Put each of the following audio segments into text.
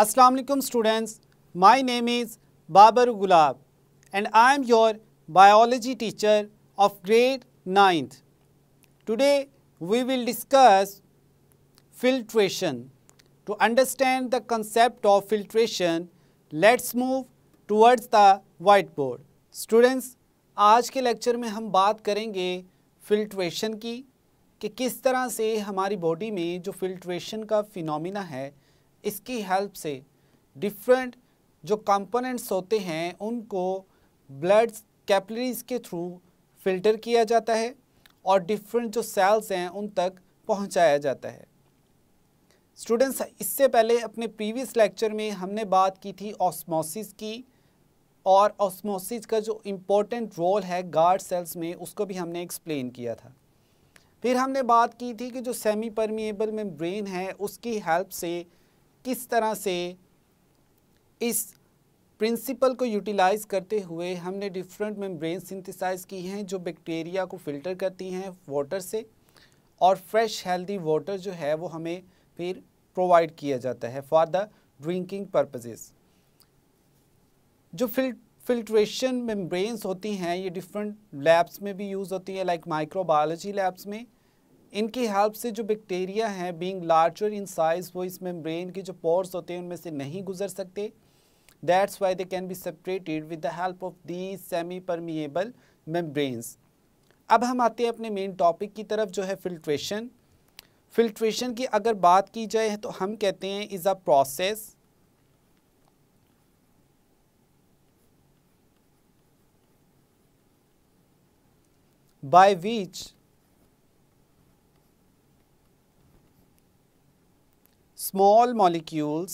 अस्सलाम वालेकुम students my name is Babar Gulab and I am your biology teacher of grade ninth today we will discuss to understand the concept of filtration let's move move the white board students आज के lecture में हम बात करेंगे filtration की कि किस तरह से हमारी बॉडी में जो फिल्ट्रेशन का फिनोमिना है इसकी हेल्प से डिफरेंट जो कंपोनेंट्स होते हैं उनको ब्लड कैपलरीज के थ्रू फिल्टर किया जाता है और डिफरेंट जो सेल्स हैं उन तक पहुंचाया जाता है स्टूडेंट्स इससे पहले अपने प्रीवियस लेक्चर में हमने बात की थी ऑस्मोसिस की और ऑस्मोसिस का जो इम्पोर्टेंट रोल है गार्ड सेल्स में उसको भी हमने एक्सप्लेन किया था फिर हमने बात की थी कि जो सेमी परमिएबल मेम्ब्रेन है उसकी हेल्प से किस तरह से इस प्रिंसिपल को यूटिलाइज करते हुए हमने डिफरेंट मेम्ब्रेन सिंथेसाइज की हैं जो बैक्टीरिया को फिल्टर करती हैं वाटर से और फ्रेश हेल्दी वाटर जो है वो हमें फिर प्रोवाइड किया जाता है फॉर द ड्रिंकिंग पर्पजेज़ जो फिल फिल्ट्रेशन मेम्ब्रेन्स होती हैं ये डिफरेंट लैब्स में भी यूज़ होती हैं लाइक माइक्रोबायोलॉजी लैब्स में इनकी हेल्प से जो बैक्टीरिया हैं बीइंग लार्जर इन साइज वो इस मेम्ब्रेन के जो पोर्स होते हैं उनमें से नहीं गुजर सकते that's why they can be separated with the help of these semi permeable membranes अब हम आते हैं अपने मेन टॉपिक की तरफ जो है फिल्ट्रेशन फिल्ट्रेशन की अगर बात की जाए तो हम कहते हैं is a process by which small molecules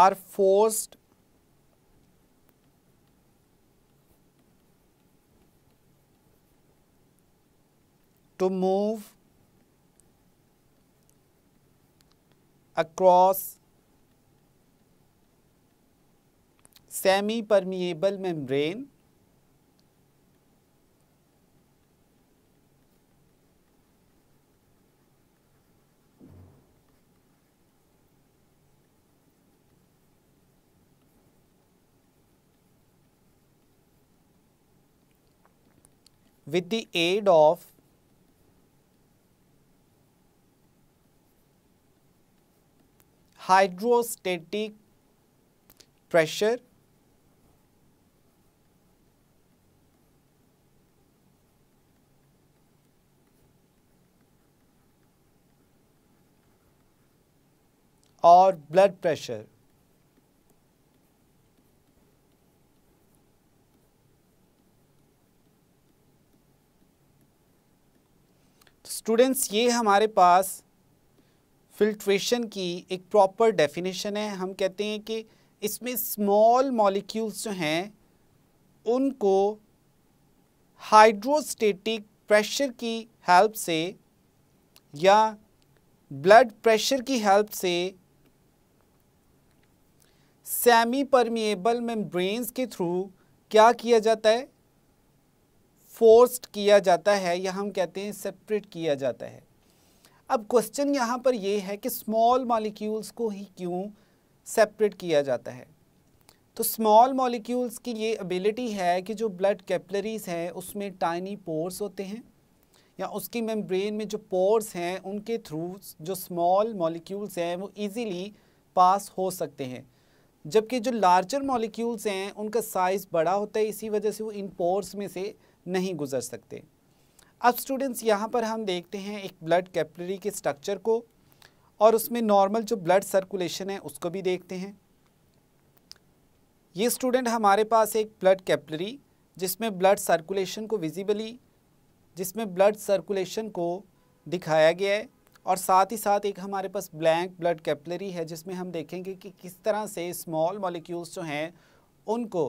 are forced to move across semi permeable membrane with the aid of hydrostatic pressure or blood pressure students ये हमारे पास फिल्ट्रेशन की एक प्रॉपर डेफिनेशन है हम कहते हैं कि इसमें स्मॉल मॉलिक्यूल्स जो हैं उनको हाइड्रोस्टेटिक प्रेशर की हेल्प से या ब्लड प्रेशर की हेल्प से सेमी परमिएबल मेम्ब्रेन्स के थ्रू क्या किया जाता है फोर्स्ड किया जाता है या हम कहते हैं सेपरेट किया जाता है अब क्वेश्चन यहाँ पर यह है कि स्मॉल मॉलिक्यूल्स को ही क्यों सेपरेट किया जाता है तो स्मॉल मॉलिक्यूल्स की ये एबिलिटी है कि जो ब्लड कैपलरीज हैं उसमें टाइनी पोर्स होते हैं या उसकी मेम्ब्रेन में जो पोर्स हैं उनके थ्रू जो स्मॉल मॉलिक्यूल्स हैं वो इजीली पास हो सकते हैं जबकि जो लार्जर मॉलिक्यूल्स हैं उनका साइज़ बड़ा होता है इसी वजह से वो इन पोर्स में से नहीं गुजर सकते अब स्टूडेंट्स यहाँ पर हम देखते हैं एक ब्लड कैपलरी के स्ट्रक्चर को और उसमें नॉर्मल जो ब्लड सर्कुलेशन है उसको भी देखते हैं ये स्टूडेंट हमारे पास एक ब्लड कैपलरी जिसमें ब्लड सर्कुलेशन को विजिबली जिसमें ब्लड सर्कुलेशन को दिखाया गया है और साथ ही साथ एक हमारे पास ब्लैंक ब्लड कैपलरी है जिसमें हम देखेंगे कि किस तरह से स्मॉल मॉलिक्यूल्स जो हैं उनको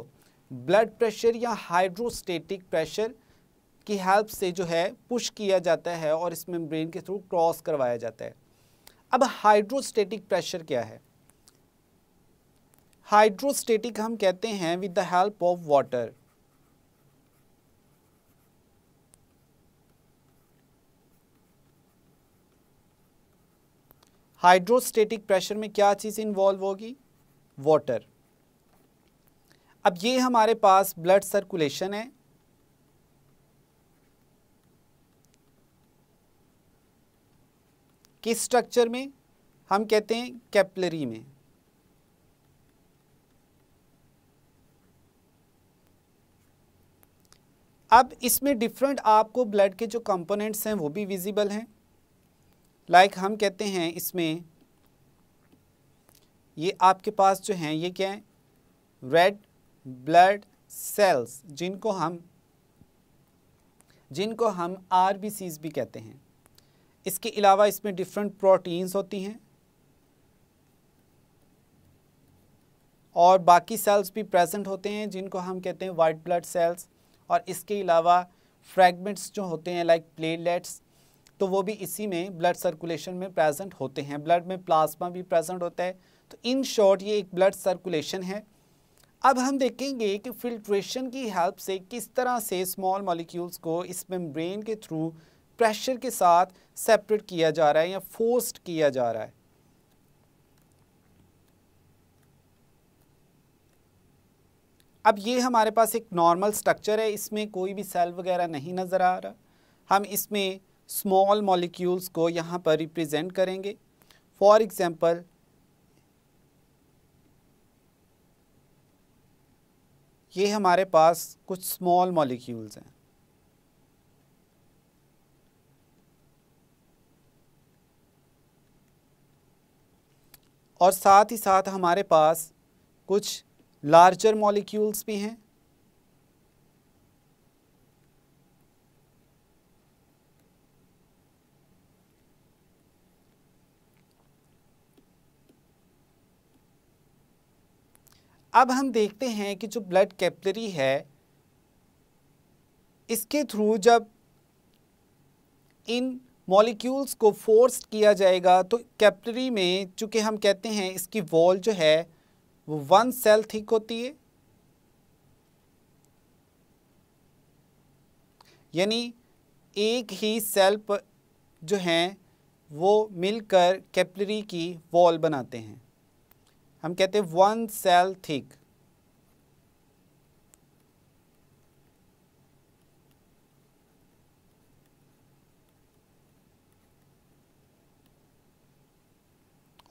ब्लड प्रेशर या हाइड्रोस्टेटिक प्रेशर की हेल्प से जो है पुश किया जाता है और इस मेम्ब्रेन के थ्रू क्रॉस करवाया जाता है अब हाइड्रोस्टेटिक प्रेशर क्या है हाइड्रोस्टेटिक हम कहते हैं with the help of water hydrostatic pressure में क्या चीज़ इन्वॉल्व होगी वाटर अब ये हमारे पास ब्लड सर्कुलेशन है किस स्ट्रक्चर में हम कहते हैं कैपलरी में अब इसमें डिफरेंट आपको ब्लड के जो कंपोनेंट्स हैं वो भी विजिबल हैं लाइक like हम कहते हैं इसमें ये आपके पास जो हैं ये क्या है रेड ब्लड सेल्स जिनको हम जिनको हम आर भी कहते हैं इसके अलावा इसमें डिफरेंट प्रोटीन्स होती हैं और बाकी सेल्स भी प्रेजेंट होते हैं जिनको हम कहते हैं वाइट ब्लड सेल्स और इसके अलावा फ्रैगमेंट्स जो होते हैं लाइक प्लेटलेट्स तो वो भी इसी में ब्लड सर्कुलेशन में प्रेजेंट होते हैं ब्लड में प्लाज्मा भी प्रेजेंट होता है तो इन शॉर्ट ये एक ब्लड सर्कुलेशन है अब हम देखेंगे कि फिल्ट्रेशन की हेल्प से किस तरह से स्मॉल मॉलिक्यूल्स को इस मेम्ब्रेन के थ्रू प्रेशर के साथ सेपरेट किया जा रहा है या फोर्स्ड किया जा रहा है अब ये हमारे पास एक नॉर्मल स्ट्रक्चर है इसमें कोई भी सेल वगैरह नहीं नज़र आ रहा हम इसमें स्मॉल मॉलिक्यूल्स को यहाँ पर रिप्रेजेंट करेंगे फॉर एग्ज़ाम्पल ये हमारे पास कुछ स्मॉल मॉलिक्यूल्स हैं और साथ ही साथ हमारे पास कुछ लार्जर मॉलिक्यूल्स भी हैं अब हम देखते हैं कि जो ब्लड कैपलरी है इसके थ्रू जब इन मॉलिक्यूल्स को फोर्स किया जाएगा तो कैपलरी में चूँकि हम कहते हैं इसकी वॉल जो है वो वन सेल थिक होती है यानी एक ही सेल पर जो हैं वो मिलकर कैपलरी की वॉल बनाते हैं हम कहते हैं वन सेल थिक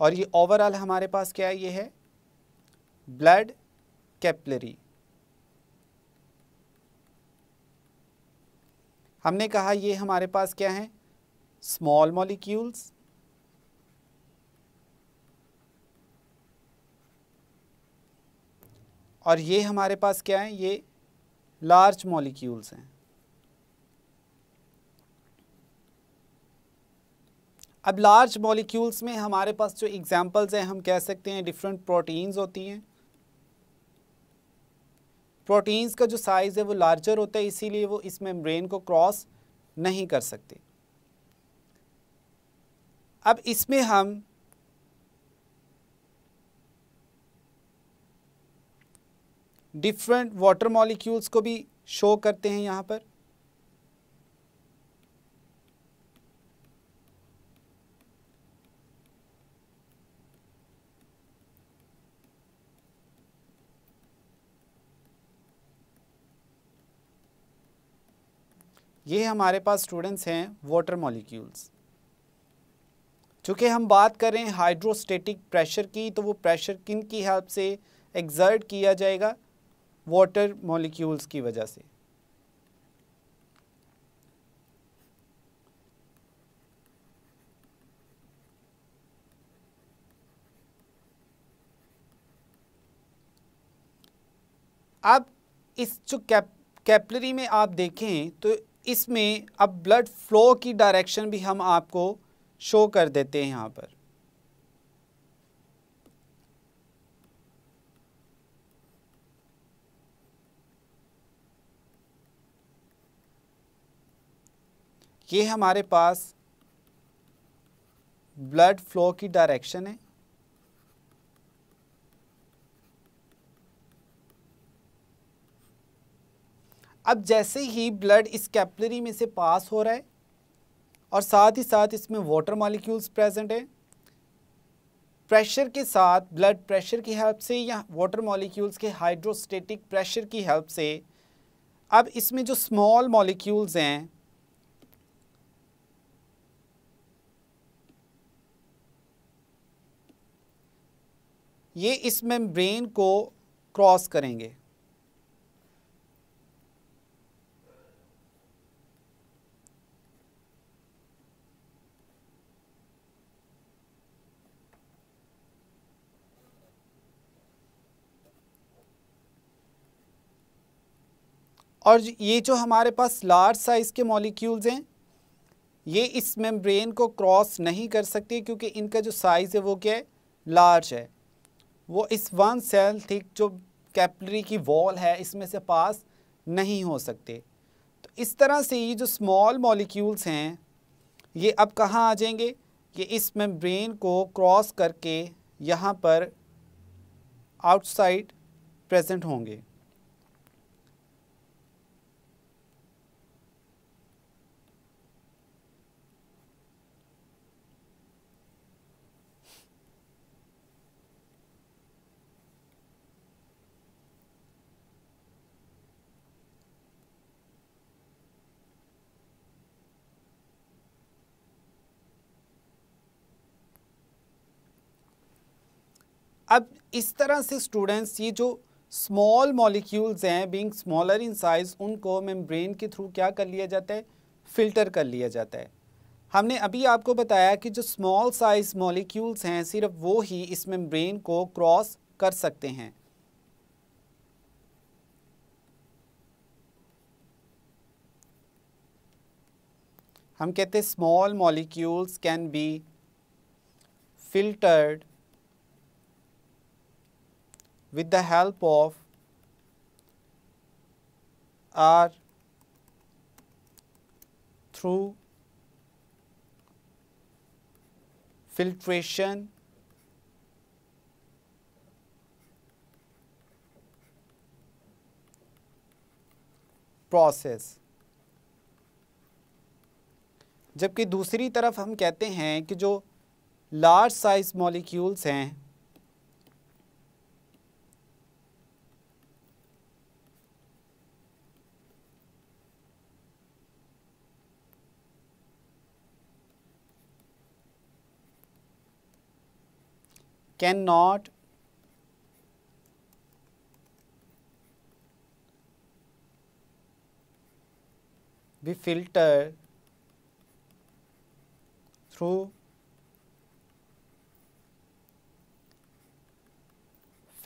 और ये ओवरऑल हमारे पास क्या है ये है ब्लड कैपलरी हमने कहा ये हमारे पास क्या है स्मॉल मॉलिक्यूल्स और ये हमारे पास क्या है ये लार्ज मॉलिक्यूल्स हैं अब लार्ज मॉलिक्यूल्स में हमारे पास जो एग्जांपल्स हैं हम कह सकते हैं डिफरेंट प्रोटीन्स होती हैं प्रोटीन्स का जो साइज़ है वो लार्जर होता है इसीलिए वो इस मेम्ब्रेन को क्रॉस नहीं कर सकते अब इसमें हम डिफरेंट वाटर मॉलिक्यूल्स को भी शो करते हैं यहां पर ये हमारे पास स्टूडेंट्स हैं वाटर मॉलिक्यूल्स चूँकि हम बात करें हाइड्रोस्टेटिक प्रेशर की तो वो प्रेशर किन की हेल्प से एग्जर्ट किया जाएगा वाटर मॉलिक्यूल्स की वजह से अब इस जो कैप कैपलरी में आप देखें तो इसमें अब ब्लड फ्लो की डायरेक्शन भी हम आपको शो कर देते हैं यहाँ पर ये हमारे पास ब्लड फ्लो की डायरेक्शन है अब जैसे ही ब्लड इस कैपलरी में से पास हो रहा है और साथ ही साथ इसमें वाटर मॉलिक्यूल्स प्रेजेंट है प्रेशर के साथ ब्लड प्रेशर की हेल्प से या वाटर मॉलिक्यूल्स के हाइड्रोस्टेटिक प्रेशर की हेल्प से अब इसमें जो स्मॉल मॉलिक्यूल्स हैं ये इस मेम्ब्रेन को क्रॉस करेंगे और ये जो हमारे पास लार्ज साइज़ के मॉलिक्यूल्स हैं ये इस मेम्ब्रेन को क्रॉस नहीं कर सकते क्योंकि इनका जो साइज़ है वो क्या है लार्ज है वो इस वन सेल थिक जो कैपलरी की वॉल है इसमें से पास नहीं हो सकते तो इस तरह से ये जो स्मॉल मॉलिक्यूल्स हैं ये अब कहाँ आ जाएंगे ये इस मेम्ब्रेन को क्रॉस करके यहाँ पर आउटसाइड प्रेजेंट होंगे अब इस तरह से स्टूडेंट्स ये जो स्मॉल मॉलिक्यूल्स हैं बीइंग स्मॉलर इन साइज़ उनको मेम्ब्रेन के थ्रू क्या कर लिया जाता है फ़िल्टर कर लिया जाता है हमने अभी आपको बताया कि जो स्मॉल साइज़ मॉलिक्यूल्स हैं सिर्फ वो ही इस मेम्ब्रेन को क्रॉस कर सकते हैं हम कहते हैं small molecules can be filtered with the help of are through filtration process जबकि दूसरी तरफ हम कहते हैं कि जो लार्ज साइज मॉलिक्यूल्स हैं cannot be filtered through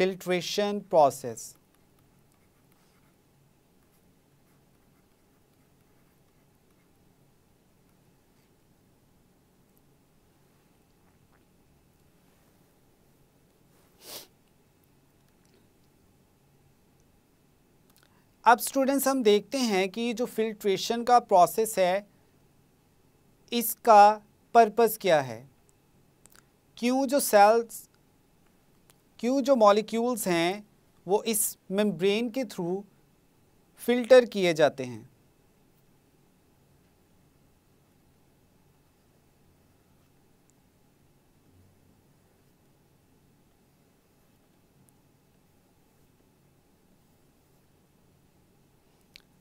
filtration process अब स्टूडेंट्स हम देखते हैं कि जो फिल्ट्रेशन का प्रोसेस है इसका पर्पस क्या है क्यों जो सेल्स क्यों जो मॉलिक्यूल्स हैं वो इस मेम्ब्रेन के थ्रू फिल्टर किए जाते हैं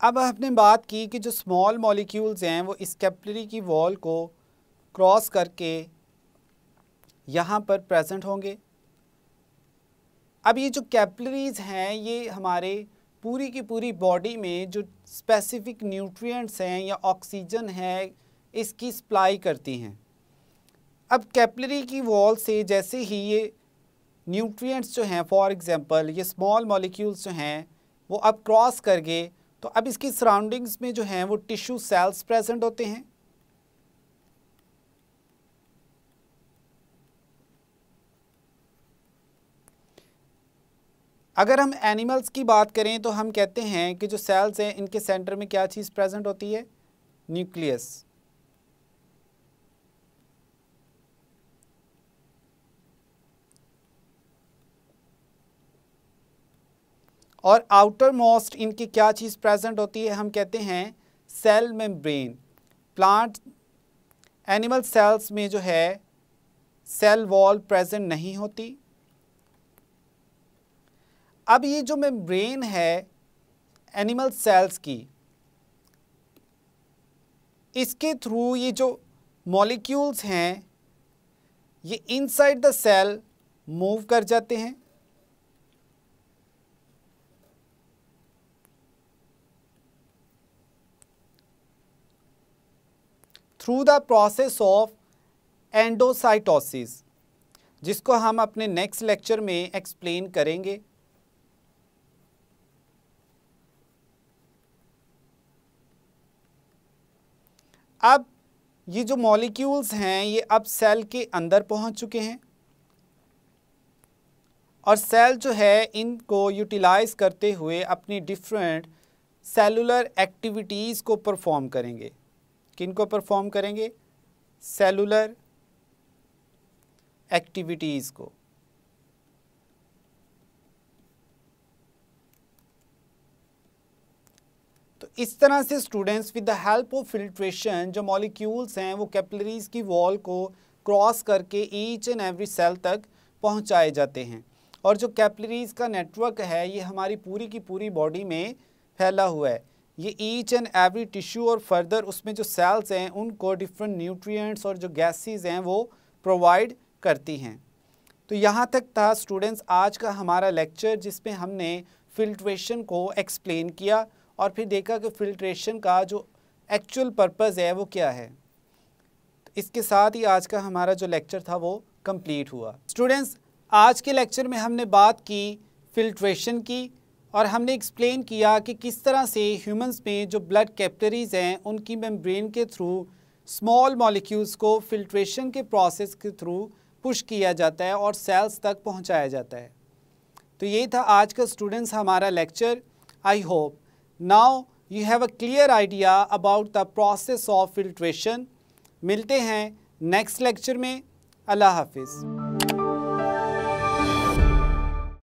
अब आपने बात की कि जो स्मॉल मॉलिक्यूल्स हैं वो इस कैपलरी की वॉल को क्रॉस करके यहाँ पर प्रेजेंट होंगे अब ये जो कैपलरीज हैं ये हमारे पूरी की पूरी बॉडी में जो स्पेसिफिक न्यूट्रिएंट्स हैं या ऑक्सीजन है इसकी सप्लाई करती हैं अब कैपलरी की वॉल से जैसे ही ये न्यूट्रिएंट्स जो हैं फॉर एग्जांपल ये स्मॉल मॉलिक्यूल्स जो हैं वो अब क्रॉस करके तो अब इसकी सराउंडिंग्स में जो हैं वो टिश्यू सेल्स प्रेजेंट होते हैं अगर हम एनिमल्स की बात करें तो हम कहते हैं कि जो सेल्स हैं इनके सेंटर में क्या चीज़ प्रेजेंट होती है न्यूक्लियस और आउटर मोस्ट इनकी क्या चीज़ प्रेजेंट होती है हम कहते हैं cell membrane plant animal cells में जो है सेल वॉल प्रेजेंट नहीं होती अब ये जो मेम्ब्रेन है एनिमल सेल्स की इसके थ्रू ये जो मॉलिक्यूल्स हैं ये इनसाइड द सेल मूव कर जाते हैं through the process of endocytosis जिसको हम अपने नेक्स्ट लेक्चर में एक्सप्लेन करेंगे अब ये जो मॉलिक्यूल्स हैं ये अब सेल के अंदर पहुंच चुके हैं और सेल जो है इनको यूटिलाइज़ करते हुए अपनी डिफरेंट सेलुलर एक्टिविटीज़ को परफॉर्म करेंगे किन को परफॉर्म करेंगे सेलुलर एक्टिविटीज़ को तो इस तरह से students with the help of filtration जो मॉलिक्यूल्स हैं वो कैपलरीज की वॉल को क्रॉस करके ईच एंड एवरी सेल तक पहुंचाए जाते हैं और जो कैपलरीज का नेटवर्क है ये हमारी पूरी की पूरी बॉडी में फैला हुआ है ये ईच एंड एवरी टिश्यू और फर्दर उसमें जो सेल्स हैं उनको डिफरेंट न्यूट्रिएंट्स और जो गैसेस हैं वो प्रोवाइड करती हैं तो यहाँ तक था स्टूडेंट्स आज का हमारा लेक्चर जिसमें हमने फिल्ट्रेशन को एक्सप्लेन किया और फिर देखा कि फिल्ट्रेशन का जो एक्चुअल पर्पज़ है वो क्या है तो इसके साथ ही आज का हमारा जो लेक्चर था वो कम्प्लीट हुआ स्टूडेंट्स आज के लेक्चर में हमने बात की फिल्ट्रेशन की और हमने एक्सप्लेन किया कि किस तरह से ह्यूमंस में जो ब्लड कैप्टरीज हैं उनकी मेम्ब्रेन के थ्रू स्मॉल मॉलिक्यूल्स को फिल्ट्रेशन के प्रोसेस के थ्रू पुश किया जाता है और सेल्स तक पहुंचाया जाता है तो ये था आज का स्टूडेंट्स हमारा lecture I hope now you have a clear idea about the process of filtration मिलते हैं नेक्स्ट लेक्चर में अल्लाह हाफिज़